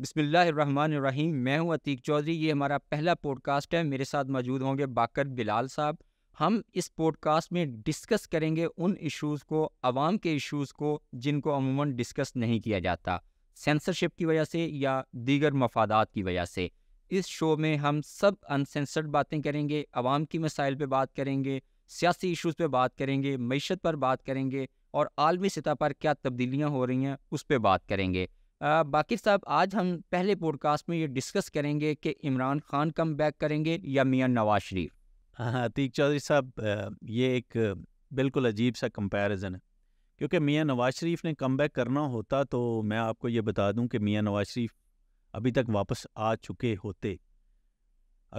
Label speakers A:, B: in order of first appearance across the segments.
A: बिसमीम मैं हूं अतीक चौधरी ये हमारा पहला पॉडकास्ट है मेरे साथ मौजूद होंगे बाकर बिलाल साहब हम इस पॉडकास्ट में डिस्कस करेंगे उन इश्यूज़ को आवाम के इश्यूज़ को जिनको अमूमन डिस्कस नहीं किया जाता सेंसरशिप की वजह से या दीगर मफादात की वजह से इस शो में हम सब अनसेंसर्ड बातें करेंगे आवाम की मसाइल पर बात करेंगे सियासी इशूज़ पर बात करेंगे मीशत पर बात करेंगे और आलमी सतह पर क्या तब्दीलियाँ हो रही हैं उस पर बात करेंगे बाकी साहब आज हम पहले पॉडकास्ट में ये डिस्कस करेंगे कि इमरान खान कम बैक करेंगे या मियाँ नवाज शरीफ हाँ अतीक हाँ, चौधरी साहब ये एक बिल्कुल अजीब सा कंपैरिजन है
B: क्योंकि मियाँ नवाज शरीफ ने कम बैक करना होता तो मैं आपको ये बता दूं कि मियाँ नवाज शरीफ अभी तक वापस आ चुके होते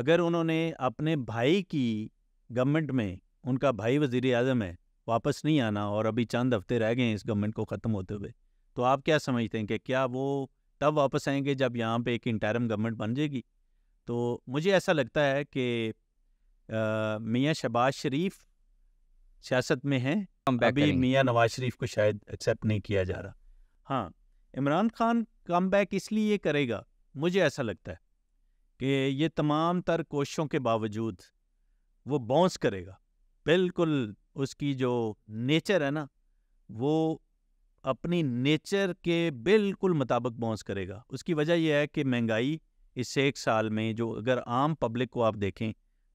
B: अगर उन्होंने अपने भाई की गवर्नमेंट में उनका भाई वजीर अजम है वापस नहीं आना और अभी चंद हफ्ते रह गए इस गवर्नमेंट को ख़त्म होते हुए तो आप क्या समझते हैं कि क्या वो तब वापस आएंगे जब यहाँ पे एक इंटरम गवर्नमेंट बन जाएगी तो मुझे ऐसा लगता है कि मियाँ शबाज शरीफ सियासत में हैं अभी मियाँ हम्म। नवाज शरीफ को शायद एक्सेप्ट नहीं किया जा रहा हाँ इमरान खान कम बैक इसलिए करेगा मुझे ऐसा लगता है कि ये तमाम तर कोशिशों के बावजूद वो बाउंस करेगा बिल्कुल उसकी जो नेचर है ना वो अपनी नेचर के बिल्कुल मुताबिक बाउंस करेगा उसकी वजह यह है कि महंगाई इस एक साल में जो अगर आम पब्लिक को आप देखें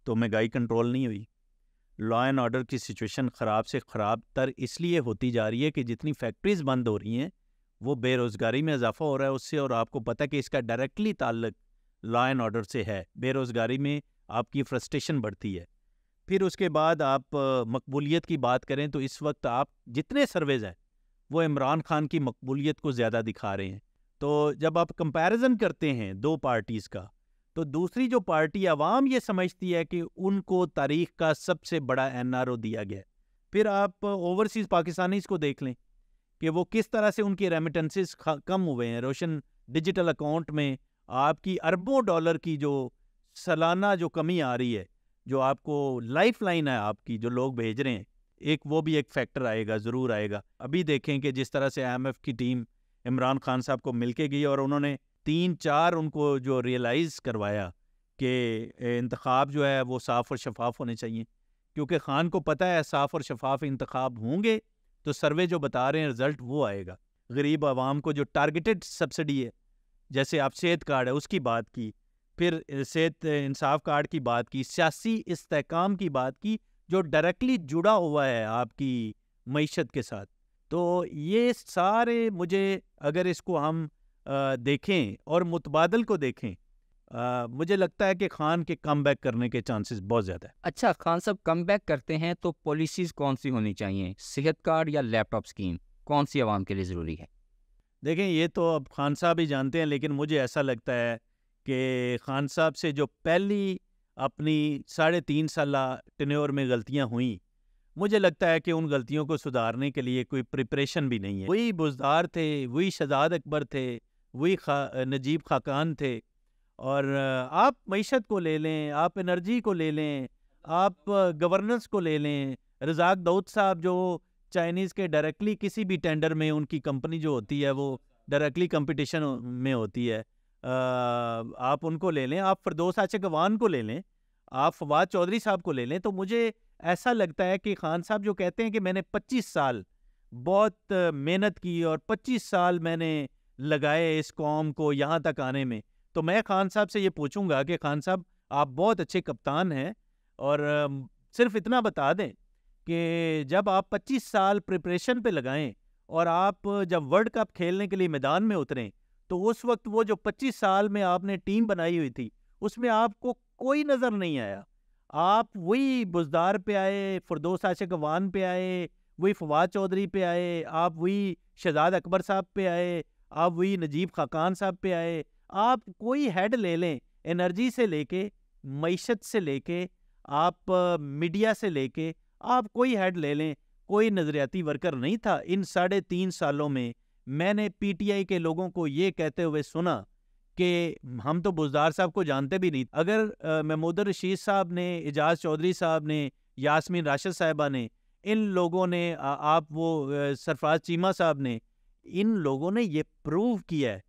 B: तो महंगाई कंट्रोल नहीं हुई लॉ एंड ऑर्डर की सिचुएशन ख़राब से ख़राब तर इसलिए होती जा रही है कि जितनी फैक्ट्रीज़ बंद हो रही हैं वो बेरोज़गारी में इजाफा हो रहा है उससे और आपको पता है कि इसका डायरेक्टली ताल्लक लॉ एंड ऑर्डर से है बेरोज़गारी में आपकी फ्रस्ट्रेशन बढ़ती है फिर उसके बाद आप मकबूलियत की बात करें तो इस वक्त आप जितने सर्वेज़ हैं वो इमरान खान की मकबूलियत को ज़्यादा दिखा रहे हैं तो जब आप कंपैरिजन करते हैं दो पार्टीज़ का तो दूसरी जो पार्टी आवाम ये समझती है कि उनको तारीख का सबसे बड़ा एन आर ओ दिया गया फिर आप ओवरसीज़ पाकिस्तानीज़ को देख लें कि वो किस तरह से उनके रेमिटेंसेस कम हुए हैं रोशन डिजिटल अकाउंट में आपकी अरबों डॉलर की जो सालाना जो कमी आ रही है जो आपको लाइफ लाइन है आपकी जो लोग भेज रहे हैं एक वो भी एक फैक्टर आएगा ज़रूर आएगा अभी देखें कि जिस तरह से आई की टीम इमरान खान साहब को के गई और उन्होंने तीन चार उनको जो रियलाइज़ करवाया कि इंतखब जो है वो साफ़ और शफाफ होने चाहिए क्योंकि खान को पता है साफ़ और शफाफ इंतखब होंगे तो सर्वे जो बता रहे हैं रिज़ल्ट वो आएगा गरीब आवाम को जो टारगेटेड सब्सिडी है जैसे आप सेहत कार्ड है उसकी बात की फिर सेहत इंसाफ कार्ड की बात की सियासी इसकाम की बात की जो डायरेक्टली जुड़ा हुआ है आपकी मीशत के साथ तो ये सारे मुझे अगर इसको हम देखें
A: और मुतबादल को देखें आ, मुझे लगता है कि खान के कम बैक करने के चांसेस बहुत ज़्यादा है अच्छा खान साहब कम बैक करते हैं तो पॉलिसीज़ कौन सी होनी चाहिए सेहत कार्ड या लैपटॉप स्कीम कौन सी आवाम के लिए ज़रूरी है देखें ये तो अब खान साहब ही जानते हैं लेकिन मुझे
B: ऐसा लगता है कि खान साहब से जो पहली अपनी साढ़े तीन साल टनोर में गलतियाँ हुई मुझे लगता है कि उन गलतियों को सुधारने के लिए कोई प्रिपरेशन भी नहीं है वही बुजदार थे वही शहजाद अकबर थे वही खा नजीब खाकान थे और आप मीशत को ले लें आप एनर्जी को ले लें आप गवर्नेंस को ले लें रजाक दाऊद साहब जो चाइनीज़ के डायरेक्टली किसी भी टेंडर में उनकी कंपनी जो होती है वो डायरेक्टली कंपटीशन में होती है आप उनको ले लें आप फरदोस गवान को ले लें आप फवाद चौधरी साहब को ले लें तो मुझे ऐसा लगता है कि खान साहब जो कहते हैं कि मैंने 25 साल बहुत मेहनत की और 25 साल मैंने लगाए इस कॉम को यहाँ तक आने में तो मैं खान साहब से ये पूछूंगा कि खान साहब आप बहुत अच्छे कप्तान हैं और सिर्फ इतना बता दें कि जब आप 25 साल प्रिपरेशन पे लगाएं और आप जब वर्ल्ड कप खेलने के लिए मैदान में उतरें तो उस वक्त वो जो 25 साल में आपने टीम बनाई हुई थी उसमें आपको कोई नज़र नहीं आया आप वही बुजदार पे आए फरदोस आशिक वान पे आए वही फवाद चौधरी पे आए आप वही शहजाद अकबर साहब पे आए आप वही नजीब खाकान साहब पे आए आप कोई हेड ले लें एनर्जी से लेके मीशत से लेके आप मीडिया से लेके आप कोई हेड ले लें कोई नज़रियाती वर्कर नहीं था इन साढ़े तीन सालों में मैंने पीटीआई के लोगों को ये कहते हुए सुना कि हम तो बुजदार साहब को जानते भी नहीं अगर महमूद रशीद साहब ने एजाज चौधरी साहब ने यासमीन राशिद साहिबा ने इन लोगों ने आ, आप वो सरफराज चीमा साहब ने इन लोगों ने ये प्रूव किया है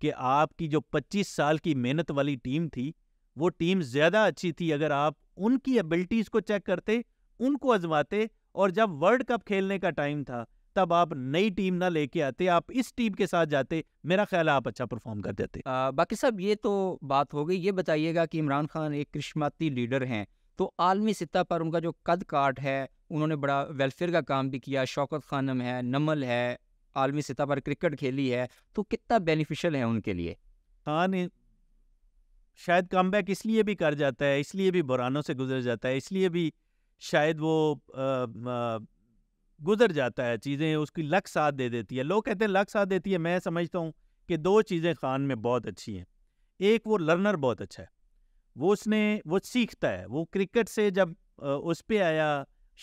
B: कि आपकी जो 25 साल की मेहनत वाली टीम थी वो टीम ज़्यादा अच्छी थी अगर आप उनकी एबिलिटीज़ को चेक करते उनको आजमाते और जब वर्ल्ड कप खेलने का टाइम था तब आप नई टीम ना लेके आते आप इस टीम के साथ जाते मेरा ख्याल है आप अच्छा परफॉर्म कर जाते आ,
A: बाकी साहब ये तो बात हो गई ये बताइएगा कि इमरान खान एक करिश्माती लीडर हैं तो आलमी सतह पर उनका जो कद काट है उन्होंने बड़ा वेलफेयर का काम भी किया शौकत खानम है नमल है आलमी सतह पर क्रिकेट खेली है तो कितना बेनिफिशियल है उनके लिए खान शायद कम इसलिए भी कर जाता है इसलिए भी बुरानों से गुजर
B: जाता है इसलिए भी शायद वो आ, आ, गुजर जाता है चीज़ें उसकी लक साथ दे देती है लोग कहते हैं लक साथ देती है मैं समझता हूँ कि दो चीज़ें खान में बहुत अच्छी हैं एक वो लर्नर बहुत अच्छा है वो उसने वो सीखता है वो क्रिकेट से जब उस पर आया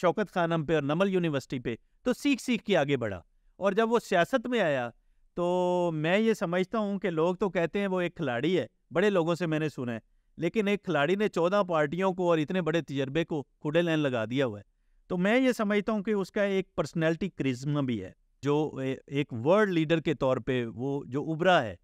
B: शौकत खानम पे और नमल यूनिवर्सिटी पे तो सीख सीख के आगे बढ़ा और जब वो सियासत में आया तो मैं ये समझता हूँ कि लोग तो कहते हैं वो एक खिलाड़ी है बड़े लोगों से मैंने सुना है लेकिन एक खिलाड़ी ने चौदह पार्टियों को और इतने बड़े तजर्बे को खुडे लैन लगा दिया हुआ है तो मैं ये समझता हूँ कि उसका एक पर्सनैलिटी क्रिज्म भी है जो एक वर्ल्ड लीडर के तौर पे वो जो उभरा है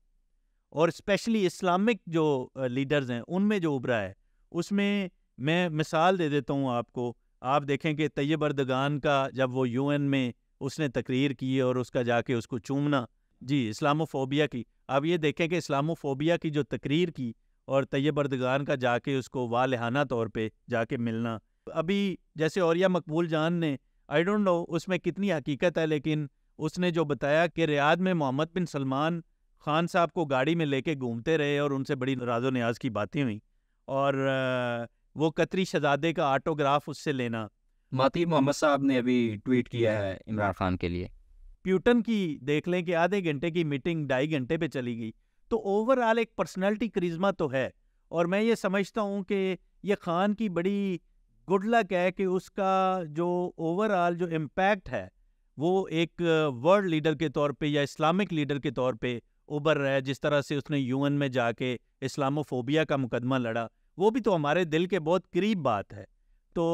B: और स्पेशली इस्लामिक जो लीडर्स हैं उनमें जो उभरा है उसमें मैं मिसाल दे देता हूँ आपको आप देखें कि तैयब अर्दगान का जब वो यूएन में उसने तकरीर की और उसका जाके उसको चूमना जी इस्लामोफोबिया की अब ये देखें कि इस्लामोफोबिया की जो तकरीर की और तैयब अर्दगान का जाके उसको वालहाना तौर पे जाके मिलना अभी जैसे औरिया मकबूल जान ने आई डोंट नो उसमें कितनी हकीकत है लेकिन उसने जो बताया कि रियाद में मोहम्मद बिन सलमान खान साहब को गाड़ी में लेके घूमते रहे और उनसे बड़ी राजो न्याज की बातें हुई और वो कतरी शहजादे का आटोग्राफ उससे लेना माती मोहम्मद
A: साहब ने अभी ट्वीट किया है इमरान खान के लिए
B: प्यूटन की देख लें कि आधे घंटे की मीटिंग ढाई घंटे पे चली गई तो ओवरऑल एक पर्सनैलिटी करिज्मा तो है और मैं ये समझता हूँ कि ये खान की बड़ी गुड लक है कि उसका जो ओवरऑल जो इम्पैक्ट है वो एक वर्ल्ड लीडर के तौर पे या इस्लामिक लीडर के तौर पे उभर रहा है जिस तरह से उसने यूएन में जाके इस्लामोफोबिया का मुकदमा लड़ा वो भी तो हमारे दिल के बहुत करीब बात है
A: तो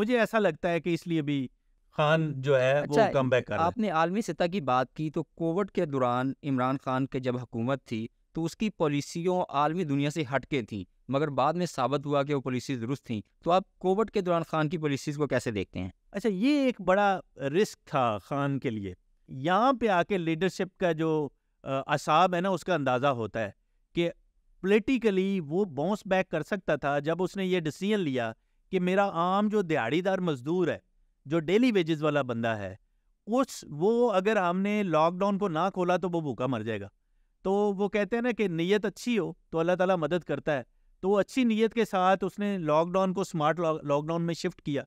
A: मुझे ऐसा लगता है कि इसलिए भी खान जो है अच्छा, वो कम बैक कर आपने आलमी सतह की बात की तो कोविड के दौरान इमरान खान के जब हुकूमत थी तो उसकी पॉलिसियों आलमी दुनिया से हटके थी मगर बाद में साबित हुआ कि वो पॉलिसीज दुरुस्त थी तो आप कोविड के दौरान खान की पॉलिसीज़ को कैसे देखते हैं अच्छा ये एक बड़ा रिस्क था खान के लिए
B: यहाँ पे आके लीडरशिप का जो असाब है ना उसका अंदाज़ा होता है कि पोलिटिकली वो बाउंस बैक कर सकता था जब उसने ये डिसीजन लिया कि मेरा आम जो दिहाड़ीदार मजदूर है जो डेली वेजेस वाला बंदा है उस वो अगर हमने लॉकडाउन को ना खोला तो वो भूखा मर जाएगा तो वो कहते हैं ना कि नीयत अच्छी हो तो अल्लाह ताला मदद करता है तो अच्छी नीयत के साथ उसने लॉकडाउन को स्मार्ट लॉकडाउन में शिफ्ट किया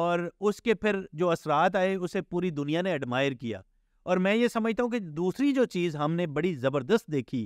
B: और उसके फिर जो असरात आए उसे पूरी दुनिया ने एडमायर किया और मैं ये समझता हूँ कि दूसरी जो चीज़ हमने बड़ी ज़बरदस्त देखी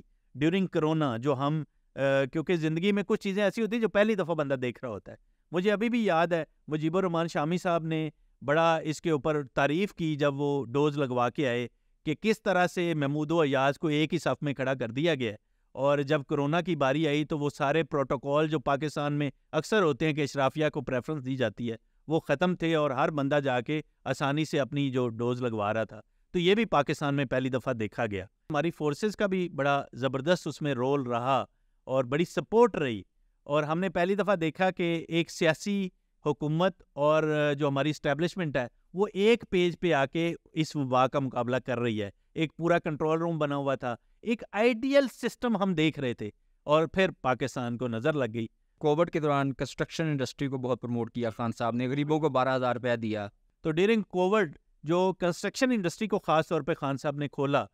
B: ड्यूरिंग करोना जो हम क्योंकि ज़िंदगी में कुछ चीज़ें ऐसी होती हैं जो पहली दफ़ा बंदा देख रहा होता है मुझे अभी भी याद है मुजीबर रहमान शामी साहब ने बड़ा इसके ऊपर तारीफ़ की जब वो डोज़ लगवा के आए कि किस तरह से महमूद अयाज को एक ही सफ़ में खड़ा कर दिया गया और जब कोरोना की बारी आई तो वो सारे प्रोटोकॉल जो पाकिस्तान में अक्सर होते हैं कि अशराफिया को प्रेफरेंस दी जाती है वो ख़त्म थे और हर बंदा जाके आसानी से अपनी जो डोज़ लगवा रहा था तो ये भी पाकिस्तान में पहली दफ़ा देखा गया हमारी फोर्सेस का भी बड़ा ज़बरदस्त उसमें रोल रहा और बड़ी सपोर्ट रही और हमने पहली दफ़ा देखा कि एक सियासी हुकूमत और जो हमारी इस्टेब्लिशमेंट है वो एक पेज पे आके इस वबा का मुकाबला कर रही है एक पूरा कंट्रोल रूम बना हुआ था एक आइडियल सिस्टम हम देख
A: रहे थे और फिर पाकिस्तान को नज़र लग गई कोविड के दौरान कंस्ट्रक्शन इंडस्ट्री को बहुत प्रमोट किया खान साहब ने गरीबों को बारह हज़ार रुपया दिया तो ड्यूरिंग कोविड जो कंस्ट्रक्शन
B: इंडस्ट्री को ख़ास तौर पर खान साहब ने खोला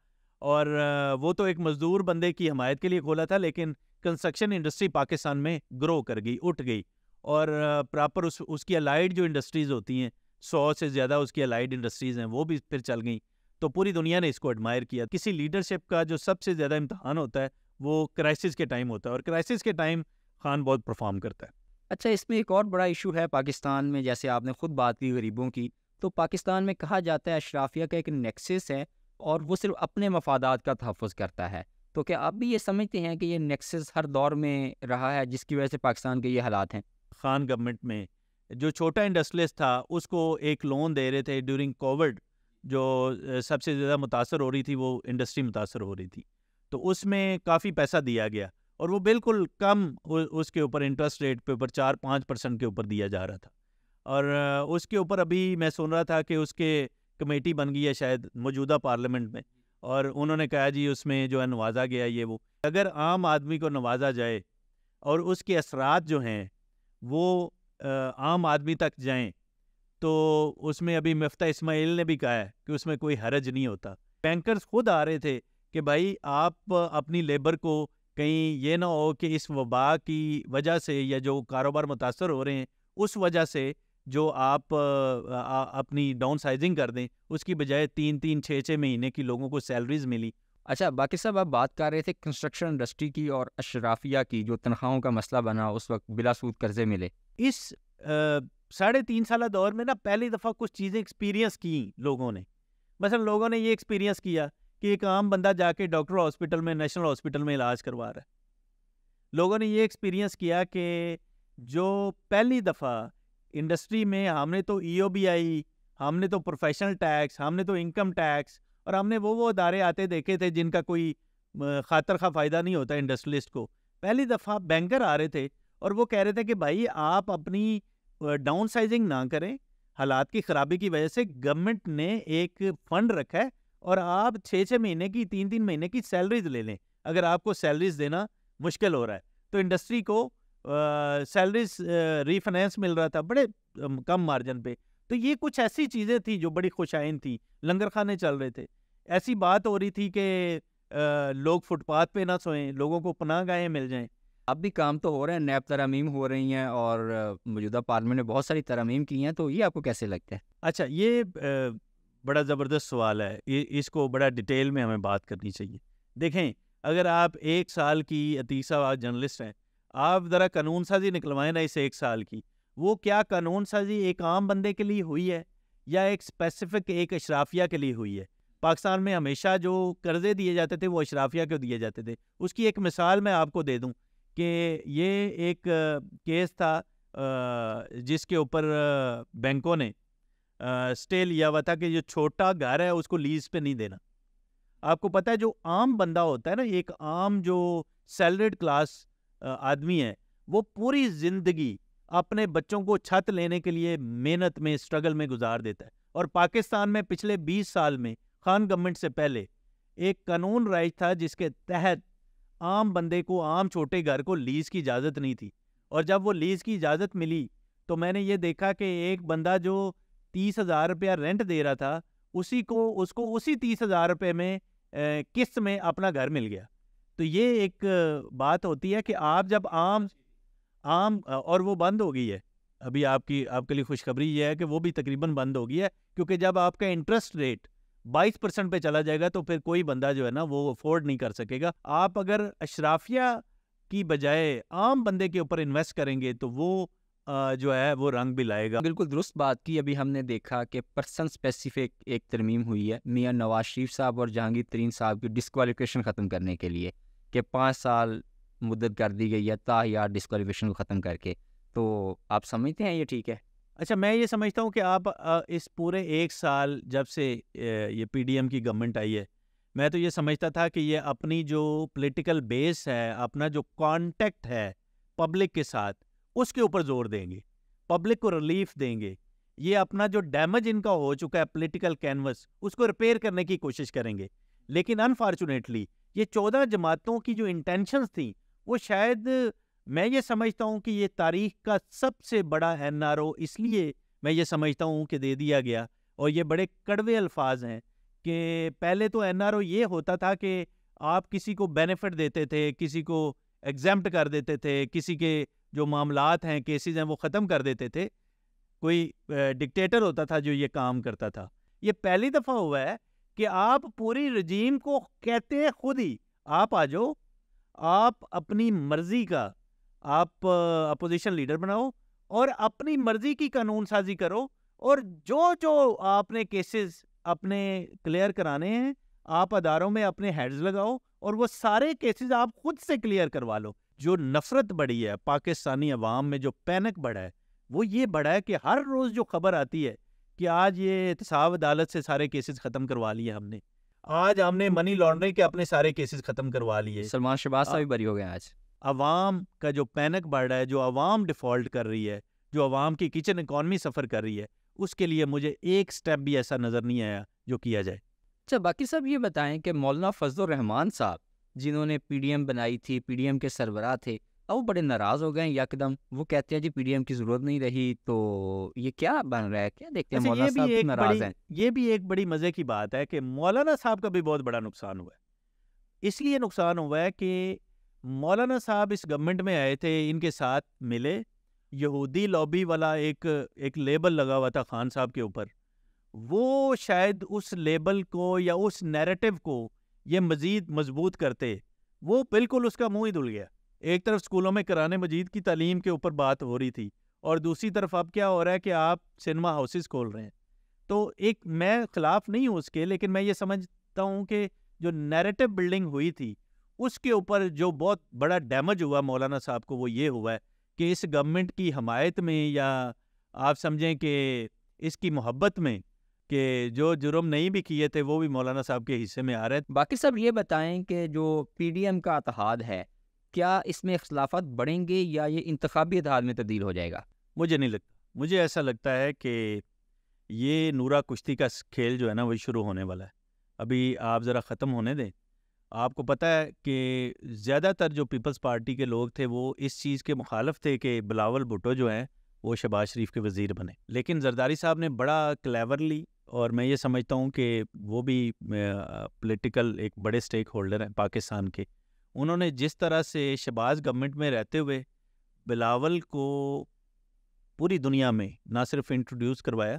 B: और वो तो एक मज़दूर बंदे की हमायत के लिए खोला था लेकिन कंस्ट्रक्शन इंडस्ट्री पाकिस्तान में ग्रो कर गई उठ गई और प्रॉपर उस उसकी अलाइड जो इंडस्ट्रीज़ होती हैं सौ से ज़्यादा उसकी अलाइड इंडस्ट्रीज़ हैं वो भी फिर चल गई तो पूरी दुनिया ने इसको एडमायर किया किसी लीडरशिप का जो सबसे ज़्यादा इम्तहान होता है वो
A: क्राइसिस के टाइम होता है और क्राइसिस के टाइम खान बहुत परफॉर्म करता है अच्छा इसमें एक और बड़ा इशू है पाकिस्तान में जैसे आपने खुद बात की गरीबों की तो पाकिस्तान में कहा जाता है अशराफिया का एक नेक्सस है और वो सिर्फ अपने मफादात का तहफ़ करता है तो क्या आप भी ये समझते हैं कि ये नेक्सस हर दौर में रहा है जिसकी वजह से पाकिस्तान के ये हालात हैं खान गवर्नमेंट में जो छोटा इंडस्ट्रियलिस्ट था उसको एक लोन दे रहे थे ड्यूरिंग कोविड जो
B: सबसे ज़्यादा मुतासर हो रही थी वो इंडस्ट्री मुतासर हो रही थी तो उसमें काफ़ी पैसा दिया गया और वो बिल्कुल कम उसके ऊपर इंटरेस्ट रेट पे ऊपर चार पाँच परसेंट के ऊपर दिया जा रहा था और उसके ऊपर अभी मैं सुन रहा था कि उसके कमेटी बन गई है शायद मौजूदा पार्लियामेंट में और उन्होंने कहा जी उसमें जो है नवाजा गया ये वो अगर आम आदमी को नवाजा जाए और उसके असरात जो हैं वो आम आदमी तक जाएं तो उसमें अभी मफ्ता इस्माइल ने भी कहा है कि उसमें कोई हरज नहीं होता बैंकर्स खुद आ रहे थे कि भाई आप अपनी लेबर को कहीं ये ना हो कि इस वबा की वजह से या जो कारोबार मुतासर हो रहे हैं उस वजह से जो आप आ, आ, अपनी डाउन साइजिंग कर दें उसकी बजाय तीन
A: तीन छः छः महीने की लोगों को सैलरीज मिली अच्छा बाकी साहब आप बात कर रहे थे कंस्ट्रक्शन इंडस्ट्री की और अशराफिया की जो तनख्वाहों का मसला बना उस वक्त बिला सूद कर्जे मिले इस साढ़े तीन साल दौर में ना पहली दफ़ा कुछ चीज़ें एक्सपीरियंस की लोगों ने मसलन
B: लोगों ने ये एक्सपीरियंस किया कि एक आम बंदा जाके डॉक्टर हॉस्पिटल में नेशनल हॉस्पिटल में इलाज करवा रहा है लोगों ने ये एक्सपीरियंस किया कि जो पहली दफ़ा इंडस्ट्री में हमने तो e ई हमने तो प्रोफेशनल टैक्स हमने तो इनकम टैक्स और हमने वो वो अदारे आते देखे थे जिनका कोई खातर खा फ़ायदा नहीं होता इंडस्ट्रियलिस्ट को पहली दफ़ा बैंकर आ रहे थे और वो कह रहे थे कि भाई आप अपनी डाउन साइजिंग ना करें हालात की ख़राबी की वजह से गवर्नमेंट ने एक फ़ंड रखा है और आप छः छः महीने की तीन तीन महीने की सैलरीज ले लें अगर आपको सैलरीज देना मुश्किल हो रहा है तो इंडस्ट्री को सैलरीज रीफाइनेंस मिल रहा था बड़े कम मार्जिन पे तो ये कुछ ऐसी चीज़ें थी जो बड़ी खुशाइन थी लंगर खाने
A: चल रहे थे ऐसी बात हो रही थी कि लोग फुटपाथ पे ना सोएं लोगों को पनाह गाहें मिल जाएं अब भी काम तो हो रहे हैं नैब तरमीम हो रही हैं और मौजूदा पार्लियामेंट ने बहुत सारी तरमीम की हैं तो ये आपको कैसे लगता है अच्छा ये बड़ा ज़बरदस्त सवाल
B: है ये इसको बड़ा डिटेल में हमें बात करनी चाहिए देखें अगर आप एक साल की अतीसा जर्नलिस्ट हैं आप ज़रा कानून साजी निकलवाएं ना इस एक साल की वो क्या कानून साजी एक आम बंदे के लिए हुई है या एक स्पेसिफिक एक अशराफिया के लिए हुई है पाकिस्तान में हमेशा जो कर्ज़े दिए जाते थे वो अशराफिया को दिए जाते थे उसकी एक मिसाल मैं आपको दे दूँ कि ये एक केस था जिसके ऊपर बैंकों ने स्टे लिया हुआ था कि जो छोटा घर है उसको लीज पे नहीं देना आपको पता है जो आम बंदा होता है ना एक आम जो सैलरीड क्लास आदमी है वो पूरी ज़िंदगी अपने बच्चों को छत लेने के लिए मेहनत में स्ट्रगल में गुजार देता है और पाकिस्तान में पिछले 20 साल में खान गवर्नमेंट से पहले एक कानून राइज था जिसके तहत आम बंदे को आम छोटे घर को लीज़ की इजाज़त नहीं थी और जब वो लीज़ की इजाज़त मिली तो मैंने ये देखा कि एक बंदा जो तीस हज़ार रुपया रेंट दे रहा था उसी को उसको उसी तीस हज़ार रुपये में किस्त में अपना घर मिल गया तो ये एक बात होती है कि आप जब आम आम और वो बंद हो गई है अभी आपकी आपके लिए खुशखबरी ये है कि वो भी तकरीबन बंद हो गई है क्योंकि जब आपका इंटरेस्ट रेट बाईस परसेंट पे चला जाएगा तो फिर कोई बंदा जो है ना वो अफोर्ड नहीं कर सकेगा आप अगर अशराफिया की बजाय आम बंदे के ऊपर इन्वेस्ट करेंगे तो वो जो है वो
A: रंग भी लाएगा बिल्कुल दुरुस्त बात की अभी हमने देखा कि पर्सन स्पेसिफिक एक तरमीम हुई है मियाँ नवाज शरीफ साहब और जहांगीर तरीन साहब की डिसकवालिफिकेशन ख़त्म करने के लिए कि पाँच साल मुद्दत कर दी गई है ताहियात डिसकवालिफिकेशन को ख़त्म करके तो आप समझते हैं ये ठीक है अच्छा मैं ये समझता हूँ कि आप इस पूरे एक साल जब से ये
B: पीडीएम की गवर्नमेंट आई है मैं तो ये समझता था कि ये अपनी जो पॉलिटिकल बेस है अपना जो कांटेक्ट है पब्लिक के साथ उसके ऊपर जोर देंगे पब्लिक को रिलीफ देंगे ये अपना जो डैमेज इनका हो चुका है पॉलिटिकल कैनवस उसको रिपेयर करने की कोशिश करेंगे लेकिन अनफॉर्चुनेटली ये चौदह जमातों की जो इंटेंशंस थी वो शायद मैं ये समझता हूँ कि ये तारीख का सबसे बड़ा एन आर ओ इसलिए मैं ये समझता हूँ कि दे दिया गया और ये बड़े कड़वे अल्फाज हैं कि पहले तो एन आर ओ ये होता था कि आप किसी को बेनिफिट देते थे किसी को एग्जैम्प्ट कर देते थे किसी के जो मामलात हैं केसेस हैं वो ख़त्म कर देते थे कोई डिक्टेटर होता था जो ये काम करता था ये पहली दफ़ा हुआ है कि आप पूरी रजीम को कहते हैं खुद ही आप आ जाओ आप अपनी मर्ज़ी का आप अपोजिशन लीडर बनाओ और अपनी मर्जी की कानून साजी करो और जो जो आपने केसेस अपने क्लियर कराने हैं आप अदारों में अपने हेड्स लगाओ और वो सारे केसेस आप खुद से क्लियर करवा लो जो नफरत बढ़ी है पाकिस्तानी अवाम में जो पैनक बढ़ा है वो ये बढ़ा है कि हर रोज़ जो खबर आती है कि आज ये एहतसाब अदालत से सारे केसेस ख़त्म करवा लिए हमने आज हमने मनी लॉन्ड्रिंग के अपने सारे केसेस ख़त्म करवा लिए सलमान शबाज साहब भी बरी हो गए आज अवाम का जो पैनक बढ़ रहा है जो अवाम डिफ़ॉल्ट कर रही है जो अवाम की
A: किचन इकॉनमी सफ़र कर रही है उसके लिए मुझे एक स्टेप भी ऐसा नज़र नहीं आया जो किया जाए अच्छा बाकी सब ये बताएं कि मौलाना फजलरहमान साहब जिन्होंने पीडीएम बनाई थी पीडीएम के सरबरा थे अब वो बड़े नाराज़ हो गए यकदम वो कहते हैं जी एम की ज़रूरत नहीं रही तो ये क्या बन रहा है क्या देखते हैं अच्छा, मौलाना साहब नाराज़ हैं ये भी एक बड़ी मज़े की बात है कि
B: मौलाना साहब का भी बहुत बड़ा नुकसान हुआ है इसलिए नुकसान हुआ है कि मौलाना साहब इस गवर्नमेंट में आए थे इनके साथ मिले यहूदी लॉबी वाला एक एक लेबल लगा हुआ था खान साहब के ऊपर वो शायद उस लेबल को या उस नैरेटिव को ये मज़ीद मजबूत करते वो बिल्कुल उसका मुंह ही धुल गया एक तरफ स्कूलों में कराने मजीद की तालीम के ऊपर बात हो रही थी और दूसरी तरफ अब क्या हो रहा है कि आप सिनेमा हाउसेस खोल रहे हैं तो एक मैं खिलाफ नहीं हूँ उसके लेकिन मैं ये समझता हूँ कि जो नैरेटिव बिल्डिंग हुई थी उसके ऊपर जो बहुत बड़ा डैमेज हुआ मौलाना साहब को वो ये हुआ है कि इस गवर्नमेंट की हमायत में या आप समझें कि इसकी मोहब्बत में कि जो जुर्म नहीं भी किए थे वो
A: भी मौलाना साहब के हिस्से में आ रहे थे बाकी सब ये बताएं कि जो पीडीएम का अतहाद है क्या इसमें अखिलाफत बढ़ेंगे या ये इंतबी अतहाद में तब्दील हो जाएगा मुझे नहीं लगता मुझे ऐसा लगता है कि ये नूरा कुश्ती का खेल जो है ना वही शुरू होने वाला है
B: अभी आप ज़रा ख़त्म होने दें आपको पता है कि ज़्यादातर जो पीपल्स पार्टी के लोग थे वो इस चीज़ के मुखालफ थे कि बिलावल भुटो जो हैं वो शबाज शरीफ के वज़ीर बने लेकिन जरदारी साहब ने बड़ा क्लेवरली और मैं ये समझता हूँ कि वो भी पॉलिटिकल एक बड़े स्टेक होल्डर हैं पाकिस्तान के उन्होंने जिस तरह से शबाज गवर्नमेंट में रहते हुए बिलावल को पूरी दुनिया में ना सिर्फ इंट्रोड्यूस करवाया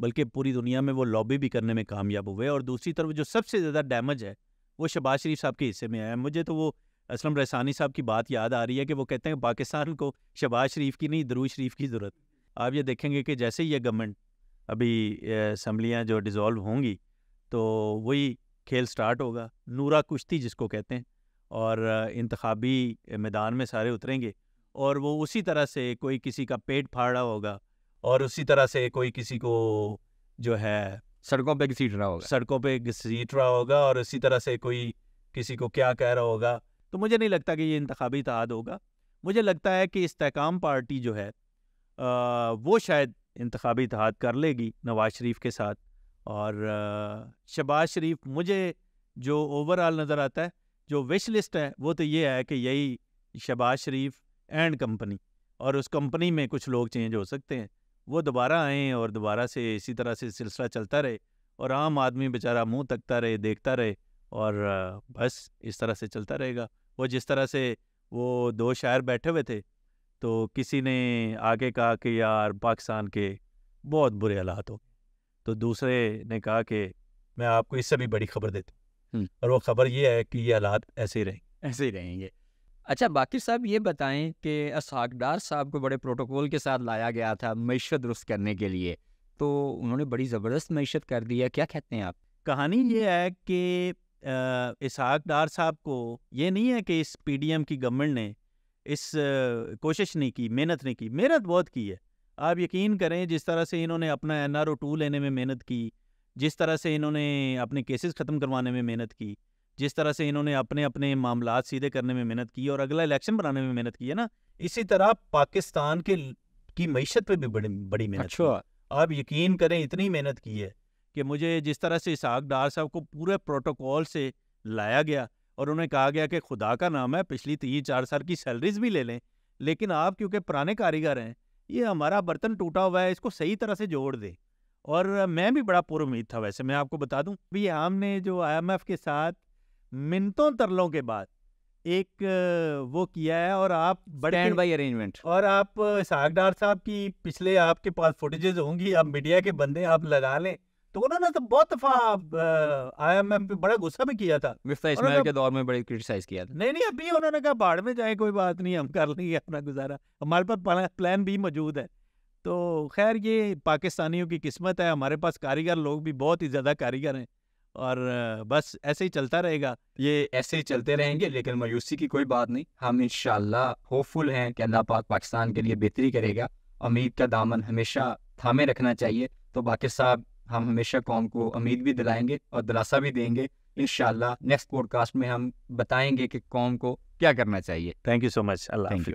B: बल्कि पूरी दुनिया में वो लॉबी भी करने में कामयाब हुए और दूसरी तरफ जो सबसे ज़्यादा डैमेज है वो शबाज शरीफ साहब के हिस्से में आया मुझे तो वो असलम रसानी साहब की बात याद आ रही है कि वो कहते हैं पाकिस्तान को शबाज शरीफ की नहीं दरूज शरीफ की ज़रूरत आप ये देखेंगे कि जैसे ही ये गवर्नमेंट अभी असम्बलियाँ जो डिज़ोल्व होंगी तो वही खेल स्टार्ट होगा नूरा कुश्ती जिसको कहते हैं और इंतबी मैदान में सारे उतरेंगे और वो उसी तरह से कोई किसी का पेट फाड़ा होगा और उसी तरह से कोई किसी को जो है सड़कों पे घसीट रहा होगा सड़कों पे घसीट रहा होगा और इसी तरह से कोई किसी को क्या कह रहा होगा तो मुझे नहीं लगता कि ये इंतबी इतिहाद होगा मुझे लगता है कि इस्तेकाम पार्टी जो है आ, वो शायद इंतबी इतिहाद कर लेगी नवाज शरीफ के साथ और शबाज शरीफ मुझे जो ओवरऑल नज़र आता है जो विश लिस्ट है वो तो ये है कि यही शबाज शरीफ एंड कंपनी और उस कंपनी में कुछ लोग चेंज हो सकते हैं वो दोबारा आएँ और दोबारा से इसी तरह से सिलसिला चलता रहे और आम आदमी बेचारा मुंह तकता रहे देखता रहे और बस इस तरह से चलता रहेगा वो जिस तरह से वो दो शायर बैठे हुए थे तो किसी ने आगे कहा कि यार पाकिस्तान के बहुत बुरे हालात हो तो दूसरे ने कहा कि मैं आपको इससे भी बड़ी खबर देता हूँ और वो खबर ये है कि ये हालात ऐसे ही रहेंगे ऐसे ही रहेंगे
A: अच्छा बाकी साहब ये बताएं कि असाकदार साहब को बड़े प्रोटोकॉल के साथ लाया गया था मीशत दुरुस्त करने के लिए तो उन्होंने बड़ी ज़बरदस्त मीशत कर दी है क्या कहते हैं आप कहानी ये है कि इसहाक डार साहब को ये नहीं है कि इस पीडीएम की
B: गवर्नमेंट ने इस कोशिश नहीं की मेहनत नहीं की मेहनत बहुत की है आप यकीन करें जिस तरह से इन्होंने अपना एन आर ओ टू लेने में मेहनत की जिस तरह से इन्होंने अपने केसेस ख़त्म करवाने में मेहनत की जिस तरह से इन्होंने अपने अपने मामला सीधे करने में मेहनत की और अगला इलेक्शन बनाने में मेहनत की है ना इसी तरह पाकिस्तान के की मीशत पे भी बड़ी बड़ी मेहनत अच्छा आप यकीन करें इतनी मेहनत की है कि मुझे जिस तरह से इसहाक डार साहब को पूरे प्रोटोकॉल से लाया गया और उन्हें कहा गया कि खुदा का नाम है पिछली तीन चार साल की सैलरीज भी ले लें लेकिन आप क्योंकि पुराने कारीगर हैं ये हमारा बर्तन टूटा हुआ है इसको सही तरह से जोड़ दें और मैं भी बड़ा पुरुद था वैसे मैं आपको बता दूं भी हमने जो आई के साथ मिनटों तरलों के बाद एक वो किया है और आप बड़े बाई अरेंजमेंट और आप सागडार साहब की पिछले आपके पास फुटेजेज होंगी आप मीडिया के बंदे आप लगा लें तो उन्होंने तो बहुत दफा आई एम एम पे बड़ा गुस्सा भी किया था
A: मिफ्ता इस्माइल के दौर में बड़े क्रिटिसाइज किया था
B: नहीं नहीं अभी उन्होंने कहा बाढ़ में जाए कोई बात नहीं हम कर लेंगे अपना गुजारा हमारे पास प्लान भी मौजूद है तो खैर ये पाकिस्तानियों की किस्मत है हमारे पास कारीगर लोग भी बहुत ही ज़्यादा कारीगर हैं और
A: बस ऐसे ही चलता रहेगा ये ऐसे ही चलते रहेंगे लेकिन मायूसी की कोई बात नहीं हम इन होपफुल हैं कि अल्लाह पाक पाकिस्तान के लिए बेहतरी करेगा उम्मीद का दामन हमेशा थामे रखना चाहिए तो बाकी साहब हम हमेशा कौम को उम्मीद भी दिलाएंगे और दिलासा भी देंगे इन नेक्स्ट पॉडकास्ट में हम बताएंगे कि कौम को क्या करना चाहिए thank you so much Allah thank you